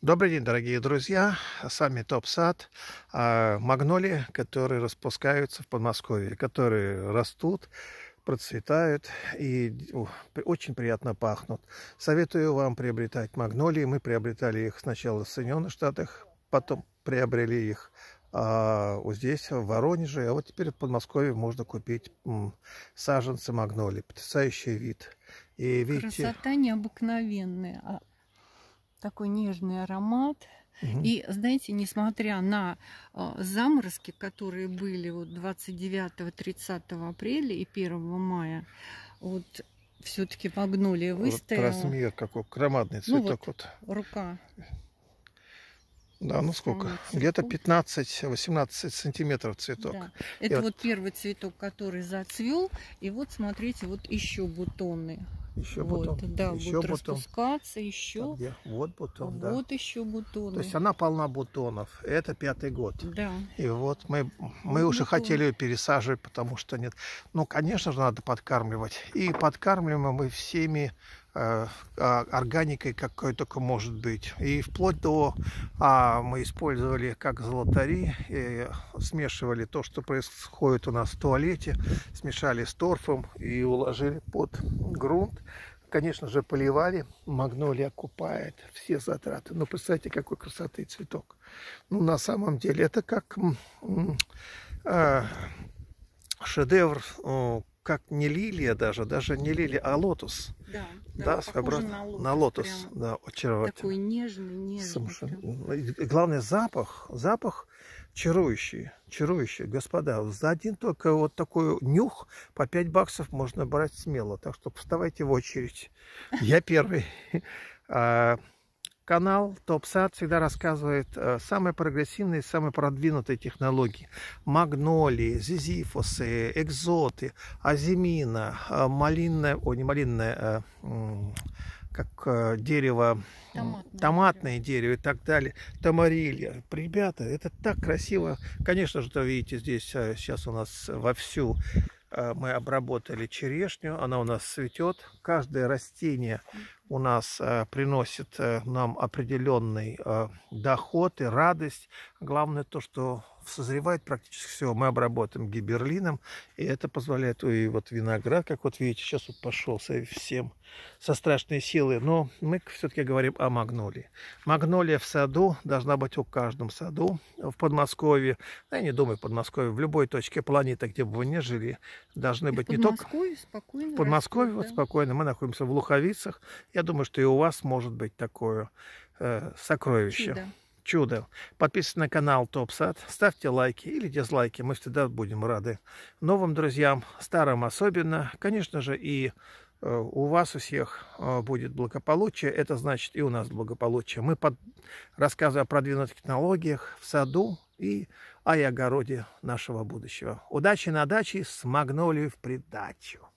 Добрый день, дорогие друзья! С вами Топсад. А, магнолии, которые распускаются в Подмосковье, которые растут, процветают и очень приятно пахнут. Советую вам приобретать магнолии. Мы приобретали их сначала в Соединенных Штатах, потом приобрели их а, вот здесь, в Воронеже. А вот теперь в Подмосковье можно купить саженцы магнолии. Потрясающий вид. И видите, Красота необыкновенная. А такой нежный аромат. Угу. И, знаете, несмотря на а, заморозки, которые были вот 29-30 апреля и 1 мая, вот все-таки погнули, выстояла. Вот размер какой, громадный ну цветок. Ну, вот, вот. Рука. Да, ну сколько? Где-то 15-18 сантиметров цветок. Да. Это вот, вот первый цветок, который зацвел. И вот, смотрите, вот еще бутоны. Еще вот, бутон. Да, еще будет бутон. распускаться, еще. Где? Вот бутон, да. Вот еще бутон То есть она полна бутонов. Это пятый год. Да. И вот мы, мы вот ну, уже бутон. хотели ее пересаживать, потому что нет. Ну, конечно же, надо подкармливать. И подкармливаем мы всеми Э, а, органикой, какой только может быть. И вплоть до а, мы использовали как золотари, и смешивали то, что происходит у нас в туалете, смешали с торфом и уложили под грунт. Конечно же, поливали, магнолия купает все затраты. Но ну, представьте, какой красоты цветок. Ну, на самом деле, это как э, шедевр как не лилия даже, даже не лилия, а лотос. Да, да, да своеобразно на лотос, на лотос прям. да, очаровательный. Такой нежный, нежный. Совершенно. Ну, главное запах, запах чарующий, чарующий, господа. За один только вот такой нюх по 5 баксов можно брать смело. Так что вставайте в очередь. Я первый. А, канал Топсад всегда рассказывает э, самые прогрессивные, самые продвинутые технологии. Магнолии, зизифосы, экзоты, азимина, э, малинная, о, не малинная, э, как э, дерево, томатное, томатное дерево и так далее, тамарилья. Ребята, это так красиво. Конечно же, видите, здесь э, сейчас у нас вовсю э, мы обработали черешню, она у нас цветет. Каждое растение у нас приносит нам определенный доход и радость. Главное то, что созревает практически все. Мы обработаем гиберлином, и это позволяет... И вот виноград, как вот видите, сейчас вот пошел совсем со страшной силы. Но мы все-таки говорим о магнолии. Магнолия в саду должна быть у каждом саду. В Подмосковье, я не думаю, в Подмосковье, в любой точке планеты, где бы вы ни жили, должны и быть не только... Спокойно в Подмосковье растет, вот да? спокойно. Мы находимся в Луховицах. Я думаю, что и у вас может быть такое э, сокровище. Чудо чудо. Подписывайтесь на канал Топсад, ставьте лайки или дизлайки, мы всегда будем рады. Новым друзьям, старым особенно, конечно же, и э, у вас у всех э, будет благополучие, это значит и у нас благополучие. Мы под... рассказываем о продвинутых технологиях в саду и о и огороде нашего будущего. Удачи на даче с магнолией в придачу.